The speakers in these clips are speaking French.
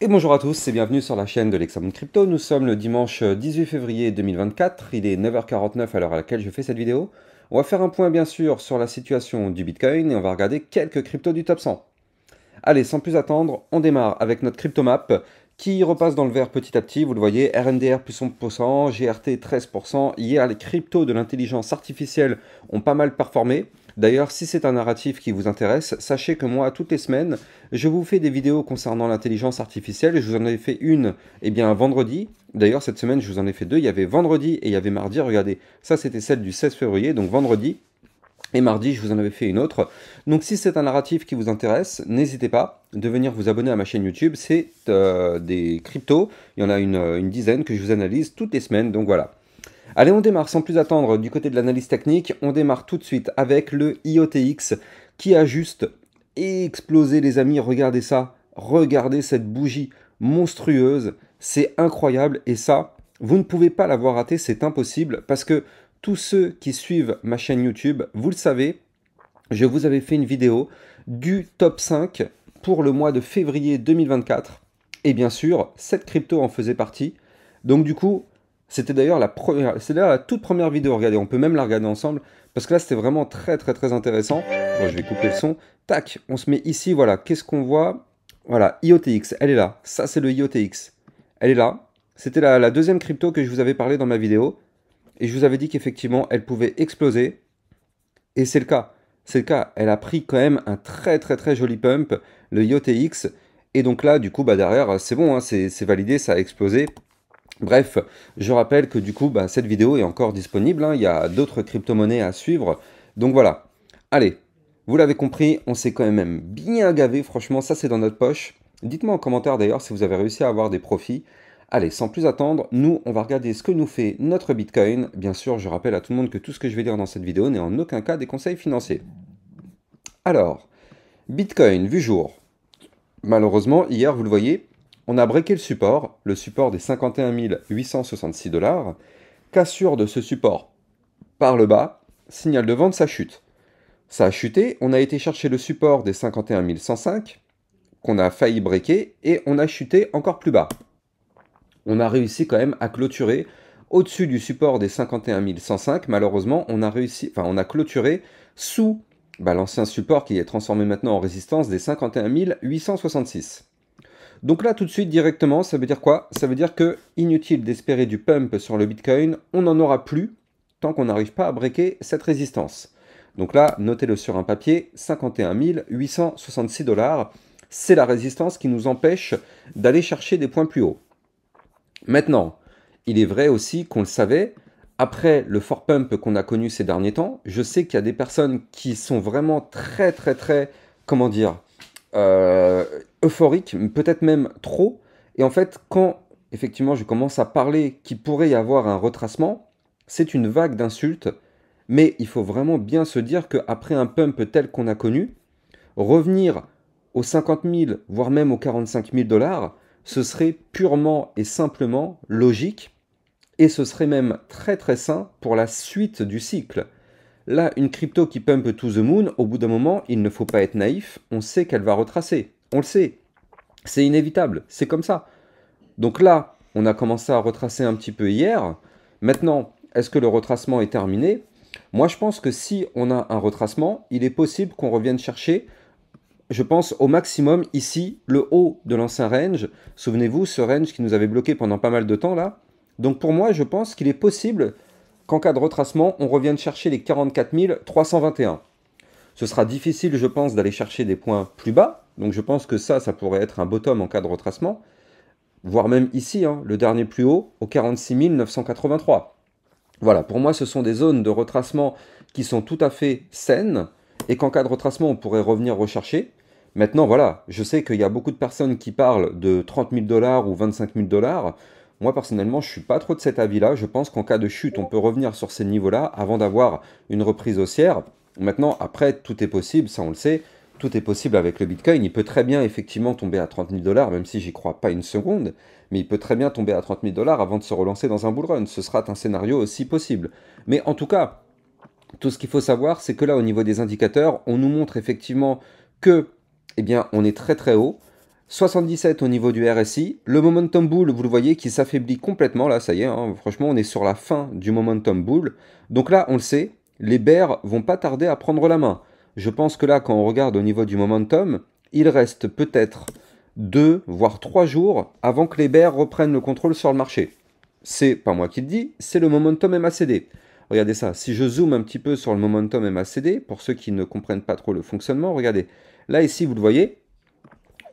Et bonjour à tous et bienvenue sur la chaîne de l'Examen Crypto. Nous sommes le dimanche 18 euh, février 2024, il est 9h49 à l'heure à laquelle je fais cette vidéo. On va faire un point bien sûr sur la situation du Bitcoin et on va regarder quelques cryptos du top 100. Allez, sans plus attendre, on démarre avec notre crypto map qui repasse dans le vert petit à petit. Vous le voyez, RNDR plus 100%, GRT 13%. Hier, les cryptos de l'intelligence artificielle ont pas mal performé. D'ailleurs, si c'est un narratif qui vous intéresse, sachez que moi, toutes les semaines, je vous fais des vidéos concernant l'intelligence artificielle. Je vous en ai fait une, eh bien, vendredi. D'ailleurs, cette semaine, je vous en ai fait deux. Il y avait vendredi et il y avait mardi. Regardez, ça, c'était celle du 16 février, donc vendredi. Et mardi, je vous en avais fait une autre. Donc si c'est un narratif qui vous intéresse, n'hésitez pas de venir vous abonner à ma chaîne YouTube. C'est euh, des cryptos. Il y en a une dizaine que je vous analyse toutes les semaines. Donc voilà. Allez, on démarre sans plus attendre du côté de l'analyse technique. On démarre tout de suite avec le IOTX qui a juste explosé, les amis. Regardez ça. Regardez cette bougie monstrueuse. C'est incroyable. Et ça, vous ne pouvez pas l'avoir raté. C'est impossible parce que tous ceux qui suivent ma chaîne YouTube, vous le savez, je vous avais fait une vidéo du top 5 pour le mois de février 2024. Et bien sûr, cette crypto en faisait partie. Donc du coup, c'était d'ailleurs la première, c'est la toute première vidéo. Regardez, on peut même la regarder ensemble parce que là c'était vraiment très très très intéressant. Bon, je vais couper le son. Tac, on se met ici. Voilà, qu'est-ce qu'on voit Voilà, IOTX, elle est là. Ça c'est le IOTX. Elle est là. C'était la, deuxième crypto que je vous avais parlé dans ma vidéo et je vous avais dit qu'effectivement elle pouvait exploser et c'est le cas. C'est le cas. Elle a pris quand même un très très très joli pump, le IOTX. Et donc là, du coup, bah derrière, c'est bon, hein, c'est validé, ça a explosé. Bref, je rappelle que du coup, bah, cette vidéo est encore disponible. Hein. Il y a d'autres crypto-monnaies à suivre. Donc voilà. Allez, vous l'avez compris, on s'est quand même bien gavé. Franchement, ça, c'est dans notre poche. Dites-moi en commentaire d'ailleurs si vous avez réussi à avoir des profits. Allez, sans plus attendre, nous, on va regarder ce que nous fait notre Bitcoin. Bien sûr, je rappelle à tout le monde que tout ce que je vais dire dans cette vidéo n'est en aucun cas des conseils financiers. Alors, Bitcoin, vu jour. Malheureusement, hier, vous le voyez, on a breaké le support, le support des 51 866 dollars, cassure de ce support par le bas, signal de vente, ça chute. Ça a chuté, on a été chercher le support des 51 105, qu'on a failli breaker, et on a chuté encore plus bas. On a réussi quand même à clôturer au-dessus du support des 51 105. Malheureusement, on a réussi, enfin, on a clôturé sous bah, l'ancien support qui est transformé maintenant en résistance des 51 866. Donc là, tout de suite, directement, ça veut dire quoi Ça veut dire que inutile d'espérer du pump sur le Bitcoin, on n'en aura plus tant qu'on n'arrive pas à breaker cette résistance. Donc là, notez-le sur un papier, 51 866 dollars, c'est la résistance qui nous empêche d'aller chercher des points plus hauts. Maintenant, il est vrai aussi qu'on le savait, après le fort pump qu'on a connu ces derniers temps, je sais qu'il y a des personnes qui sont vraiment très très très, comment dire, euh, euphorique, peut-être même trop. Et en fait, quand effectivement je commence à parler qu'il pourrait y avoir un retracement, c'est une vague d'insultes. Mais il faut vraiment bien se dire qu'après un pump tel qu'on a connu, revenir aux 50 000, voire même aux 45 000 dollars, ce serait purement et simplement logique, et ce serait même très très sain pour la suite du cycle. Là, une crypto qui pump to the moon, au bout d'un moment, il ne faut pas être naïf, on sait qu'elle va retracer. On le sait, c'est inévitable, c'est comme ça. Donc là, on a commencé à retracer un petit peu hier. Maintenant, est-ce que le retracement est terminé Moi, je pense que si on a un retracement, il est possible qu'on revienne chercher, je pense, au maximum ici, le haut de l'ancien range. Souvenez-vous, ce range qui nous avait bloqué pendant pas mal de temps là. Donc pour moi, je pense qu'il est possible qu'en cas de retracement, on revienne chercher les 44 321. Ce sera difficile, je pense, d'aller chercher des points plus bas, donc je pense que ça, ça pourrait être un bottom en cas de retracement, voire même ici, hein, le dernier plus haut, au 46 983. Voilà, pour moi, ce sont des zones de retracement qui sont tout à fait saines et qu'en cas de retracement, on pourrait revenir rechercher. Maintenant, voilà, je sais qu'il y a beaucoup de personnes qui parlent de 30 000 dollars ou 25 000 dollars. Moi, personnellement, je ne suis pas trop de cet avis-là. Je pense qu'en cas de chute, on peut revenir sur ces niveaux-là avant d'avoir une reprise haussière. Maintenant, après, tout est possible, ça on le sait tout est possible avec le Bitcoin. Il peut très bien effectivement tomber à 30 000 dollars, même si j'y crois pas une seconde, mais il peut très bien tomber à 30 000 dollars avant de se relancer dans un bull run. Ce sera un scénario aussi possible. Mais en tout cas, tout ce qu'il faut savoir, c'est que là, au niveau des indicateurs, on nous montre effectivement que, eh bien, on est très très haut. 77 au niveau du RSI. Le momentum bull, vous le voyez, qui s'affaiblit complètement. Là, ça y est, hein. franchement, on est sur la fin du momentum bull. Donc là, on le sait, les bears vont pas tarder à prendre la main. Je pense que là, quand on regarde au niveau du momentum, il reste peut-être deux, voire trois jours avant que les bears reprennent le contrôle sur le marché. C'est pas moi qui le dis, c'est le momentum MACD. Regardez ça, si je zoome un petit peu sur le momentum MACD, pour ceux qui ne comprennent pas trop le fonctionnement, regardez, là ici vous le voyez,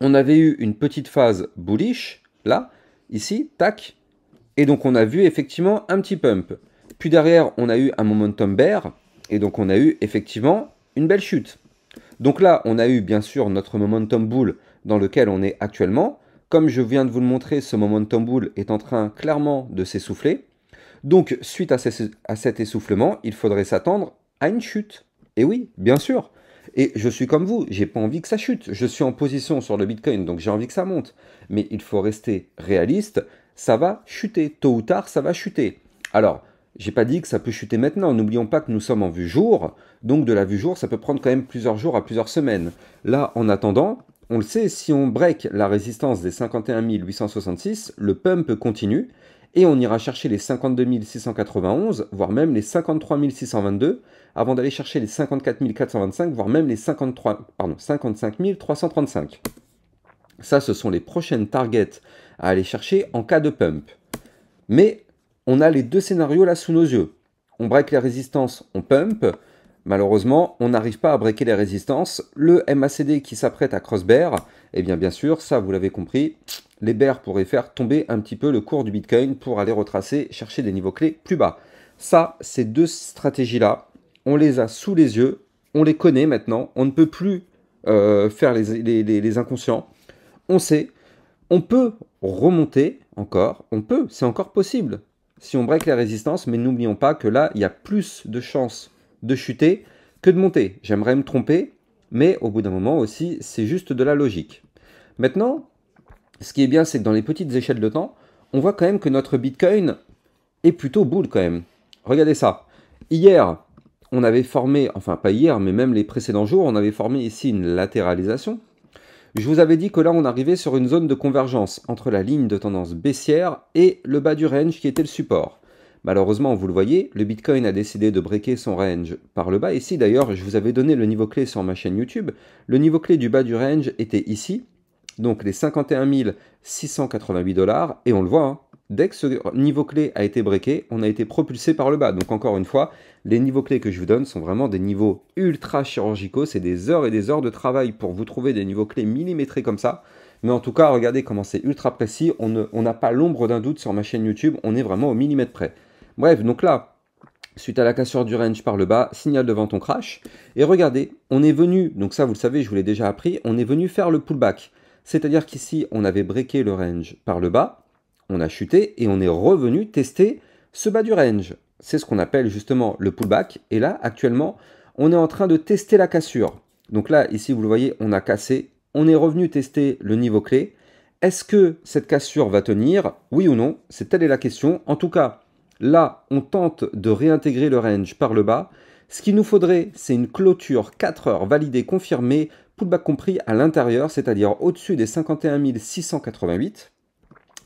on avait eu une petite phase bullish, là, ici, tac, et donc on a vu effectivement un petit pump. Puis derrière, on a eu un momentum bear, et donc on a eu effectivement une belle chute. Donc là, on a eu bien sûr notre momentum bull dans lequel on est actuellement. Comme je viens de vous le montrer, ce momentum bull est en train clairement de s'essouffler. Donc suite à, à cet essoufflement, il faudrait s'attendre à une chute. Et oui, bien sûr. Et je suis comme vous, j'ai pas envie que ça chute. Je suis en position sur le Bitcoin, donc j'ai envie que ça monte. Mais il faut rester réaliste, ça va chuter. Tôt ou tard, ça va chuter. Alors, j'ai pas dit que ça peut chuter maintenant. N'oublions pas que nous sommes en vue jour. Donc de la vue jour, ça peut prendre quand même plusieurs jours à plusieurs semaines. Là, en attendant, on le sait, si on break la résistance des 51 866, le pump continue et on ira chercher les 52 691, voire même les 53 622, avant d'aller chercher les 54 425, voire même les 53, pardon, 55 335. Ça, ce sont les prochaines targets à aller chercher en cas de pump. Mais on a les deux scénarios là sous nos yeux. On break les résistances, on pump. Malheureusement, on n'arrive pas à breaker les résistances. Le MACD qui s'apprête à cross bear, eh bien bien sûr, ça vous l'avez compris, les bears pourraient faire tomber un petit peu le cours du Bitcoin pour aller retracer, chercher des niveaux clés plus bas. Ça, ces deux stratégies-là, on les a sous les yeux, on les connaît maintenant, on ne peut plus euh, faire les inconscients. On sait, on peut remonter encore, on peut, c'est encore possible si on break la résistance, mais n'oublions pas que là, il y a plus de chances de chuter que de monter. J'aimerais me tromper, mais au bout d'un moment aussi, c'est juste de la logique. Maintenant, ce qui est bien, c'est que dans les petites échelles de temps, on voit quand même que notre Bitcoin est plutôt boule quand même. Regardez ça. Hier, on avait formé, enfin pas hier, mais même les précédents jours, on avait formé ici une latéralisation je vous avais dit que là, on arrivait sur une zone de convergence entre la ligne de tendance baissière et le bas du range qui était le support. Malheureusement, vous le voyez, le Bitcoin a décidé de breaker son range par le bas. Ici, d'ailleurs, je vous avais donné le niveau clé sur ma chaîne YouTube. Le niveau clé du bas du range était ici, donc les 51 688 dollars, et on le voit, hein, Dès que ce niveau clé a été breaké, on a été propulsé par le bas. Donc encore une fois, les niveaux clés que je vous donne sont vraiment des niveaux ultra chirurgicaux. C'est des heures et des heures de travail pour vous trouver des niveaux clés millimétrés comme ça. Mais en tout cas, regardez comment c'est ultra précis. On n'a pas l'ombre d'un doute sur ma chaîne YouTube. On est vraiment au millimètre près. Bref, donc là, suite à la cassure du range par le bas, signal devant ton crash. Et regardez, on est venu, donc ça vous le savez, je vous l'ai déjà appris, on est venu faire le pullback. C'est-à-dire qu'ici, on avait breaké le range par le bas on a chuté et on est revenu tester ce bas du range. C'est ce qu'on appelle justement le pullback. Et là, actuellement, on est en train de tester la cassure. Donc là, ici, vous le voyez, on a cassé. On est revenu tester le niveau clé. Est-ce que cette cassure va tenir Oui ou non C'est telle est la question. En tout cas, là, on tente de réintégrer le range par le bas. Ce qu'il nous faudrait, c'est une clôture 4 heures validée, confirmée, pullback compris à l'intérieur, c'est-à-dire au-dessus des 51 688.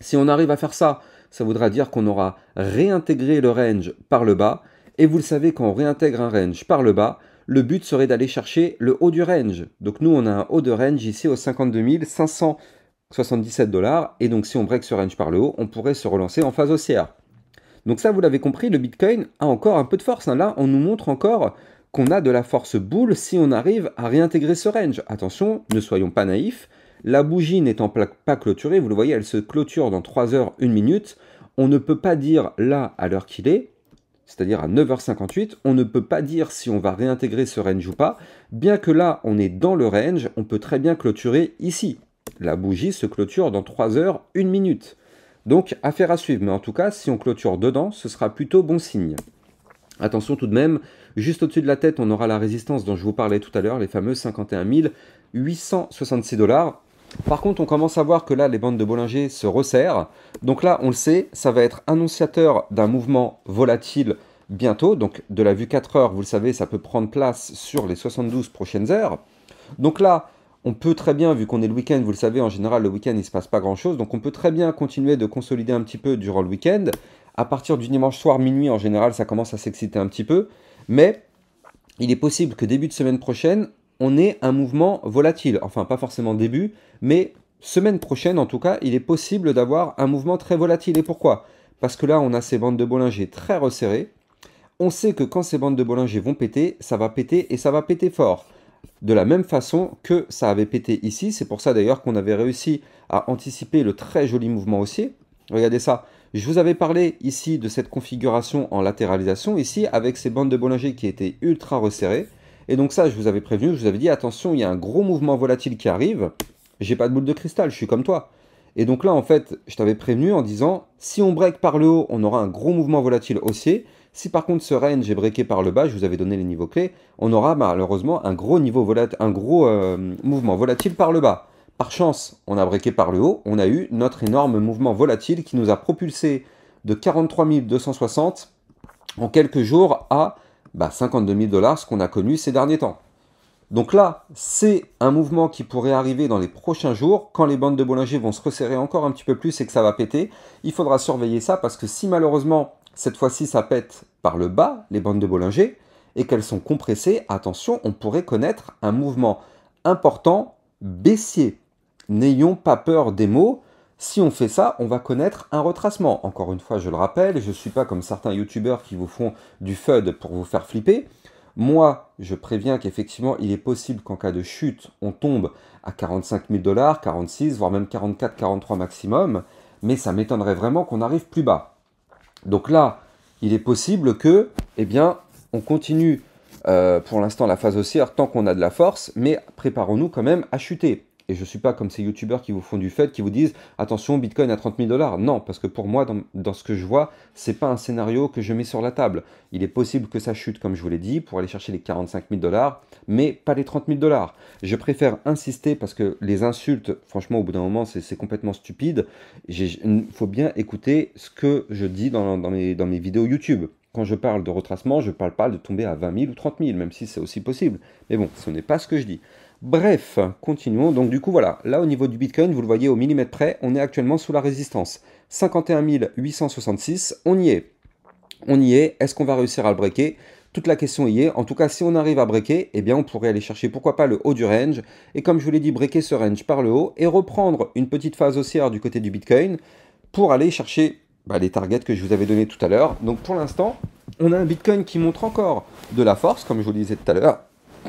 Si on arrive à faire ça, ça voudra dire qu'on aura réintégré le range par le bas. Et vous le savez, quand on réintègre un range par le bas, le but serait d'aller chercher le haut du range. Donc nous, on a un haut de range ici aux 52 577 dollars. Et donc si on break ce range par le haut, on pourrait se relancer en phase haussière. Donc ça, vous l'avez compris, le Bitcoin a encore un peu de force. Hein. Là, on nous montre encore qu'on a de la force boule si on arrive à réintégrer ce range. Attention, ne soyons pas naïfs. La bougie n'étant pas clôturée, vous le voyez, elle se clôture dans 3 heures 1 minute. On ne peut pas dire là à l'heure qu'il est, c'est-à-dire à 9h58, on ne peut pas dire si on va réintégrer ce range ou pas. Bien que là, on est dans le range, on peut très bien clôturer ici. La bougie se clôture dans 3 heures 1 minute. Donc, affaire à suivre, mais en tout cas, si on clôture dedans, ce sera plutôt bon signe. Attention tout de même, juste au-dessus de la tête, on aura la résistance dont je vous parlais tout à l'heure, les fameux 51 866 dollars. Par contre, on commence à voir que là, les bandes de Bollinger se resserrent. Donc là, on le sait, ça va être annonciateur d'un mouvement volatile bientôt. Donc de la vue 4 heures, vous le savez, ça peut prendre place sur les 72 prochaines heures. Donc là, on peut très bien, vu qu'on est le week-end, vous le savez, en général, le week-end, il ne se passe pas grand-chose. Donc on peut très bien continuer de consolider un petit peu durant le week-end. À partir du dimanche soir, minuit, en général, ça commence à s'exciter un petit peu. Mais il est possible que début de semaine prochaine, on est un mouvement volatile. Enfin, pas forcément début, mais semaine prochaine, en tout cas, il est possible d'avoir un mouvement très volatile. Et pourquoi Parce que là, on a ces bandes de Bollinger très resserrées. On sait que quand ces bandes de Bollinger vont péter, ça va péter et ça va péter fort. De la même façon que ça avait pété ici. C'est pour ça d'ailleurs qu'on avait réussi à anticiper le très joli mouvement haussier. Regardez ça. Je vous avais parlé ici de cette configuration en latéralisation, ici avec ces bandes de Bollinger qui étaient ultra resserrées. Et donc ça, je vous avais prévenu, je vous avais dit, attention, il y a un gros mouvement volatile qui arrive, j'ai pas de boule de cristal, je suis comme toi. Et donc là, en fait, je t'avais prévenu en disant, si on break par le haut, on aura un gros mouvement volatile haussier. Si par contre ce range est breaké par le bas, je vous avais donné les niveaux clés, on aura malheureusement un gros, niveau volat... un gros euh, mouvement volatile par le bas. Par chance, on a breaké par le haut, on a eu notre énorme mouvement volatile qui nous a propulsé de 43 260 en quelques jours à bah 52 000 dollars, ce qu'on a connu ces derniers temps. Donc là, c'est un mouvement qui pourrait arriver dans les prochains jours, quand les bandes de Bollinger vont se resserrer encore un petit peu plus et que ça va péter. Il faudra surveiller ça parce que si malheureusement, cette fois-ci, ça pète par le bas, les bandes de Bollinger, et qu'elles sont compressées, attention, on pourrait connaître un mouvement important baissier. N'ayons pas peur des mots, si on fait ça, on va connaître un retracement. Encore une fois, je le rappelle, je ne suis pas comme certains youtubeurs qui vous font du FUD pour vous faire flipper. Moi, je préviens qu'effectivement, il est possible qu'en cas de chute, on tombe à 45 000 dollars, 46, voire même 44, 43 maximum, mais ça m'étonnerait vraiment qu'on arrive plus bas. Donc là, il est possible que, eh bien, on continue euh, pour l'instant la phase haussière tant qu'on a de la force, mais préparons-nous quand même à chuter. Et je ne suis pas comme ces youtubeurs qui vous font du fait, qui vous disent attention, Bitcoin à 30 000 dollars. Non, parce que pour moi, dans, ce que je vois, c'est pas un scénario que je mets sur la table. Il est possible que ça chute, comme je vous l'ai dit, pour aller chercher les 45 000 dollars, mais pas les 30 000 dollars. Je préfère insister parce que les insultes, franchement, au bout d'un moment, c'est complètement stupide. Il faut bien écouter ce que je dis dans, mes, dans mes vidéos YouTube. Quand je parle de retracement, je ne parle pas de tomber à 20 000 ou 30 000, même si c'est aussi possible. Mais bon, ce n'est pas ce que je dis. Bref, continuons. Donc du coup, voilà, là au niveau du Bitcoin, vous le voyez au millimètre près, on est actuellement sous la résistance. 51 866, on y est. On y est, est-ce qu'on va réussir à le breaker toute la question y est. En tout cas, si on arrive à breaker, eh bien, on pourrait aller chercher, pourquoi pas, le haut du range. Et comme je vous l'ai dit, breaker ce range par le haut et reprendre une petite phase haussière du côté du Bitcoin pour aller chercher bah, les targets que je vous avais donné tout à l'heure. Donc, pour l'instant, on a un Bitcoin qui montre encore de la force, comme je vous le disais tout à l'heure.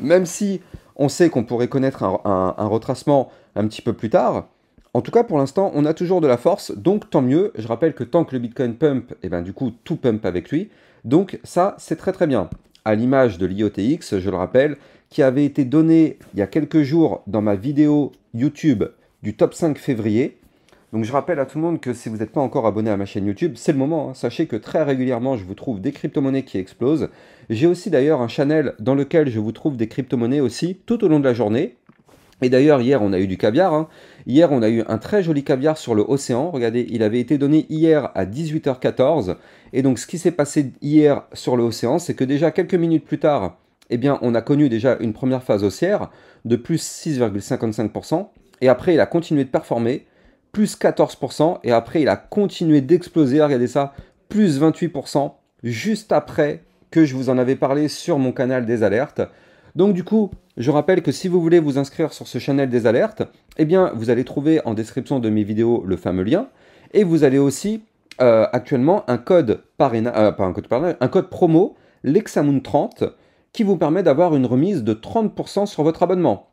Même si on sait qu'on pourrait connaître un, un, retracement un petit peu plus tard. En tout cas, pour l'instant, on a toujours de la force, donc tant mieux. Je rappelle que tant que le Bitcoin pump, et eh ben, du coup, tout pump avec lui. Donc ça, c'est très très bien. À l'image de l'IOTX, je le rappelle, qui avait été donné il y a quelques jours dans ma vidéo YouTube du top 5 février. Donc je rappelle à tout le monde que si vous n'êtes pas encore abonné à ma chaîne YouTube, c'est le moment. Hein. Sachez que très régulièrement, je vous trouve des crypto-monnaies qui explosent. J'ai aussi d'ailleurs un channel dans lequel je vous trouve des crypto-monnaies aussi tout au long de la journée. Et d'ailleurs, hier, on a eu du caviar. Hein. Hier, on a eu un très joli caviar sur le océan. Regardez, il avait été donné hier à 18h14. Et donc, ce qui s'est passé hier sur le océan, c'est que déjà quelques minutes plus tard, eh bien, on a connu déjà une première phase haussière de plus 6,55%. Et après, il a continué de performer, plus 14%. Et après, il a continué d'exploser. Regardez ça, plus 28%. Juste après que je vous en avais parlé sur mon canal des alertes. Donc du coup, je rappelle que si vous voulez vous inscrire sur ce channel des alertes, eh bien vous allez trouver en description de mes vidéos le fameux lien. Et vous allez aussi euh, actuellement un code euh, un code promo, Lexamoon30, qui vous permet d'avoir une remise de 30% sur votre abonnement.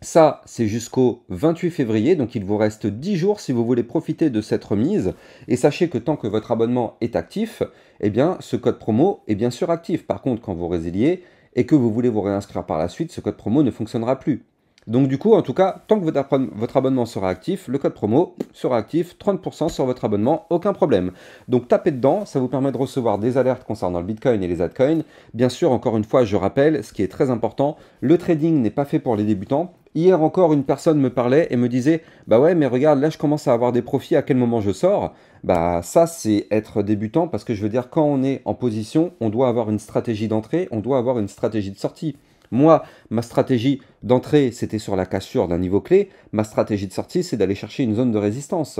Ça, c'est jusqu'au 28 février, donc il vous reste 10 jours si vous voulez profiter de cette remise. Et sachez que tant que votre abonnement est actif, eh bien, ce code promo est bien sûr actif. Par contre, quand vous résiliez et que vous voulez vous réinscrire par la suite, ce code promo ne fonctionnera plus. Donc du coup, en tout cas, tant que votre abonnement sera actif, le code promo sera actif, 30% sur votre abonnement, aucun problème. Donc tapez dedans, ça vous permet de recevoir des alertes concernant le Bitcoin et les altcoins. Bien sûr, encore une fois, je rappelle, ce qui est très important, le trading n'est pas fait pour les débutants, Hier encore, une personne me parlait et me disait Bah ouais, mais regarde, là je commence à avoir des profits, à quel moment je sors Bah ça, c'est être débutant parce que je veux dire, quand on est en position, on doit avoir une stratégie d'entrée, on doit avoir une stratégie de sortie. Moi, ma stratégie d'entrée, c'était sur la cassure d'un niveau clé. Ma stratégie de sortie, c'est d'aller chercher une zone de résistance.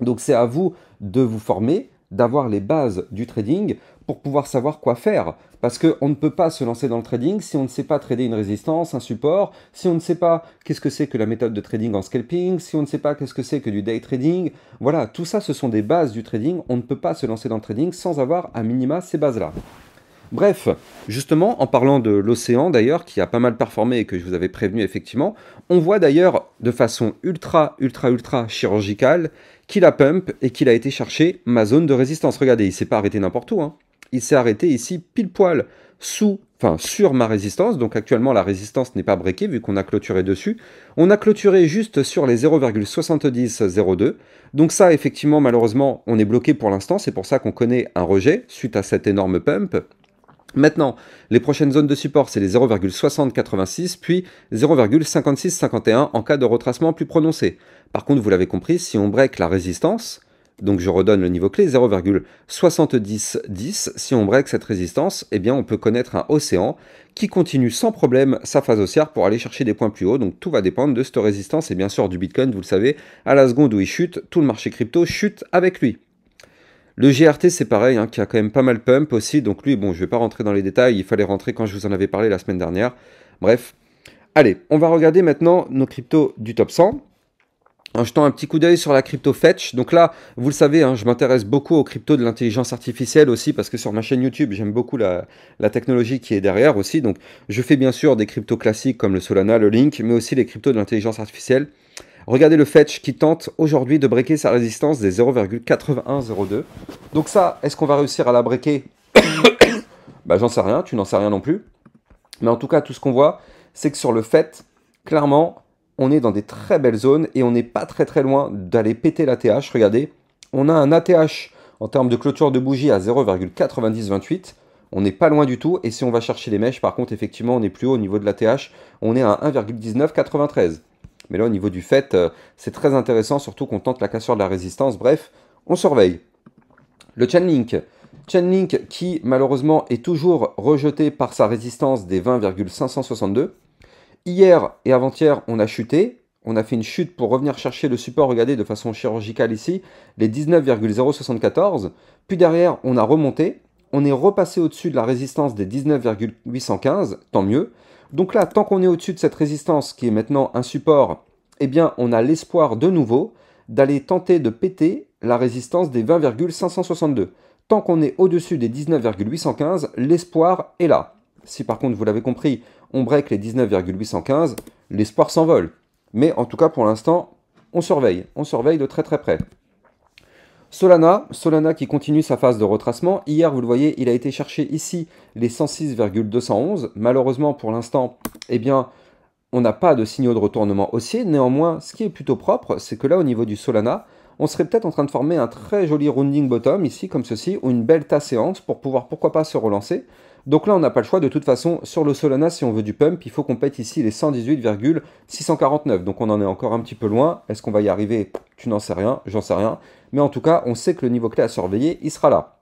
Donc c'est à vous de vous former, d'avoir les bases du trading pour pouvoir savoir quoi faire. Parce qu'on ne peut pas se lancer dans le trading si on ne sait pas trader une résistance, un support, si on ne sait pas qu'est-ce que c'est que la méthode de trading en scalping, si on ne sait pas qu'est-ce que c'est que du day trading. Voilà, tout ça, ce sont des bases du trading. On ne peut pas se lancer dans le trading sans avoir à minima ces bases-là. Bref, justement, en parlant de l'océan d'ailleurs, qui a pas mal performé et que je vous avais prévenu effectivement, on voit d'ailleurs de façon ultra, ultra, ultra chirurgicale qu'il a pump et qu'il a été chercher ma zone de résistance. Regardez, il s'est pas arrêté n'importe où. Hein. Il s'est arrêté ici pile poil sous, enfin sur ma résistance. Donc actuellement, la résistance n'est pas breakée vu qu'on a clôturé dessus. On a clôturé juste sur les 0,7002. Donc ça, effectivement, malheureusement, on est bloqué pour l'instant. C'est pour ça qu'on connaît un rejet suite à cette énorme pump. Maintenant, les prochaines zones de support, c'est les 0,6086 puis 0,5651 en cas de retracement plus prononcé. Par contre, vous l'avez compris, si on break la résistance, donc je redonne le niveau clé 0,7010, si on break cette résistance, eh bien on peut connaître un océan qui continue sans problème sa phase haussière pour aller chercher des points plus hauts. Donc tout va dépendre de cette résistance et bien sûr du Bitcoin, vous le savez, à la seconde où il chute, tout le marché crypto chute avec lui. Le GRT, c'est pareil, hein, qui a quand même pas mal pump aussi. Donc lui, bon, je ne vais pas rentrer dans les détails. Il fallait rentrer quand je vous en avais parlé la semaine dernière. Bref. Allez, on va regarder maintenant nos cryptos du top 100 en jetant un petit coup d'œil sur la crypto Fetch. Donc là, vous le savez, hein, je m'intéresse beaucoup aux cryptos de l'intelligence artificielle aussi, parce que sur ma chaîne YouTube, j'aime beaucoup la, la, technologie qui est derrière aussi. Donc je fais bien sûr des cryptos classiques comme le Solana, le Link, mais aussi les cryptos de l'intelligence artificielle. Regardez le Fetch qui tente aujourd'hui de breaker sa résistance des 0,8102. Donc ça, est-ce qu'on va réussir à la breaker Bah j'en sais rien, tu n'en sais rien non plus. Mais en tout cas, tout ce qu'on voit, c'est que sur le fait, clairement, on est dans des très belles zones et on n'est pas très très loin d'aller péter l'ATH. Regardez, on a un ATH en termes de clôture de bougie à 0,9028. On n'est pas loin du tout. Et si on va chercher les mèches, par contre, effectivement, on est plus haut au niveau de l'ATH. On est à 1,1993. Mais là, au niveau du fait, euh, c'est très intéressant, surtout qu'on tente la cassure de la résistance. Bref, on surveille. Le Chainlink. Chainlink qui, malheureusement, est toujours rejeté par sa résistance des 20,562. Hier et avant-hier, on a chuté. On a fait une chute pour revenir chercher le support, regardez, de façon chirurgicale ici, les 19,074. Puis derrière, on a remonté. On est repassé au-dessus de la résistance des 19,815, tant mieux. Donc là, tant qu'on est au-dessus de cette résistance qui est maintenant un support, eh bien on a l'espoir de nouveau d'aller tenter de péter la résistance des 20,562. Tant qu'on est au-dessus des 19,815, l'espoir est là. Si par contre, vous l'avez compris, on break les 19,815, l'espoir s'envole. Mais en tout cas, pour l'instant, on surveille. On surveille de très très près. Solana, Solana qui continue sa phase de retracement. Hier, vous le voyez, il a été cherché ici les 106,211. Malheureusement, pour l'instant, eh bien, on n'a pas de signaux de retournement haussier. Néanmoins, ce qui est plutôt propre, c'est que là, au niveau du Solana, on serait peut-être en train de former un très joli rounding bottom ici, comme ceci, ou une belle tasse séance pour pouvoir, pourquoi pas, se relancer. Donc là, on n'a pas le choix. De toute façon, sur le Solana, si on veut du pump, il faut qu'on pète ici les 118,649. Donc on en est encore un petit peu loin. Est-ce qu'on va y arriver Tu n'en sais rien, j'en sais rien. Mais en tout cas, on sait que le niveau clé à surveiller, il sera là.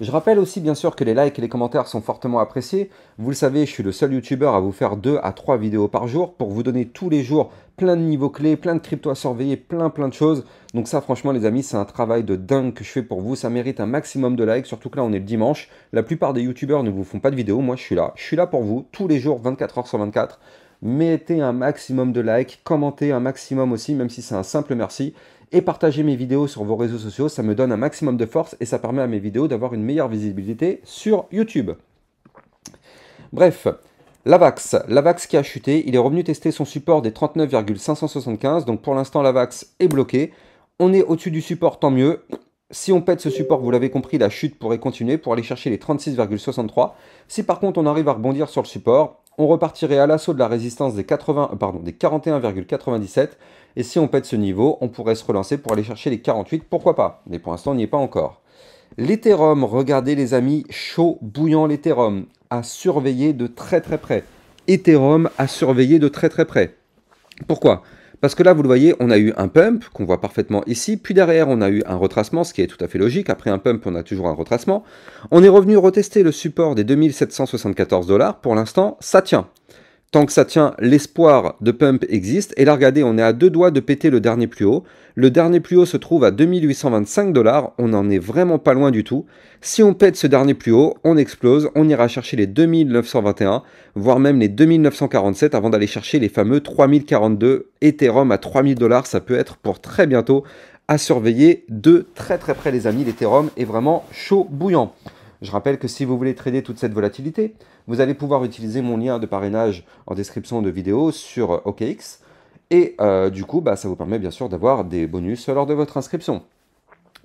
Je rappelle aussi bien sûr que les likes et les commentaires sont fortement appréciés. Vous le savez, je suis le seul youtubeur à vous faire 2 à 3 vidéos par jour pour vous donner tous les jours plein de niveaux clés, plein de crypto à surveiller, plein plein de choses. Donc ça franchement les amis, c'est un travail de dingue que je fais pour vous, ça mérite un maximum de likes, surtout que là on est le dimanche. La plupart des youtubeurs ne vous font pas de vidéos, moi je suis là. Je suis là pour vous tous les jours 24h sur 24 mettez un maximum de likes, commentez un maximum aussi, même si c'est un simple merci, et partagez mes vidéos sur vos réseaux sociaux, ça me donne un maximum de force et ça permet à mes vidéos d'avoir une meilleure visibilité sur YouTube. Bref, Lavax, Lavax qui a chuté, il est revenu tester son support des 39,575, donc pour l'instant Lavax est bloqué. On est au-dessus du support, tant mieux. Si on pète ce support, vous l'avez compris, la chute pourrait continuer pour aller chercher les 36,63. Si par contre on arrive à rebondir sur le support, on repartirait à l'assaut de la résistance des, euh, des 41,97. Et si on pète ce niveau, on pourrait se relancer pour aller chercher les 48, pourquoi pas Mais pour l'instant, on n'y est pas encore. L'Ethereum, regardez les amis, chaud, bouillant l'Ethereum, à surveiller de très très près. Ethereum à surveiller de très très près. Pourquoi parce que là, vous le voyez, on a eu un pump qu'on voit parfaitement ici, puis derrière, on a eu un retracement, ce qui est tout à fait logique. Après un pump, on a toujours un retracement. On est revenu retester le support des 2774 dollars. Pour l'instant, ça tient. Tant que ça tient, l'espoir de pump existe. Et là, regardez, on est à deux doigts de péter le dernier plus haut. Le dernier plus haut se trouve à 2825 dollars. On n'en est vraiment pas loin du tout. Si on pète ce dernier plus haut, on explose. On ira chercher les 2921, voire même les 2947 avant d'aller chercher les fameux 3042 Ethereum à 3000 dollars. Ça peut être pour très bientôt à surveiller de très très près les amis. L'Ethereum est vraiment chaud bouillant. Je rappelle que si vous voulez trader toute cette volatilité, vous allez pouvoir utiliser mon lien de parrainage en description de vidéo sur OKX. Et euh, du coup, bah, ça vous permet bien sûr d'avoir des bonus lors de votre inscription.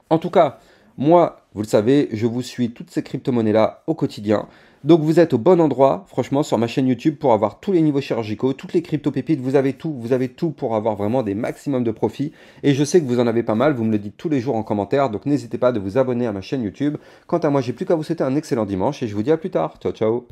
En tout cas, moi, vous le savez, je vous suis toutes ces crypto-monnaies-là au quotidien. Donc vous êtes au bon endroit, franchement, sur ma chaîne YouTube pour avoir tous les niveaux chirurgicaux, toutes les crypto-pépites, vous avez tout, vous avez tout pour avoir vraiment des maximums de profits. Et je sais que vous en avez pas mal, vous me le dites tous les jours en commentaire, donc n'hésitez pas de vous abonner à ma chaîne YouTube. Quant à moi, j'ai plus qu'à vous souhaiter un excellent dimanche et je vous dis à plus tard. Ciao, ciao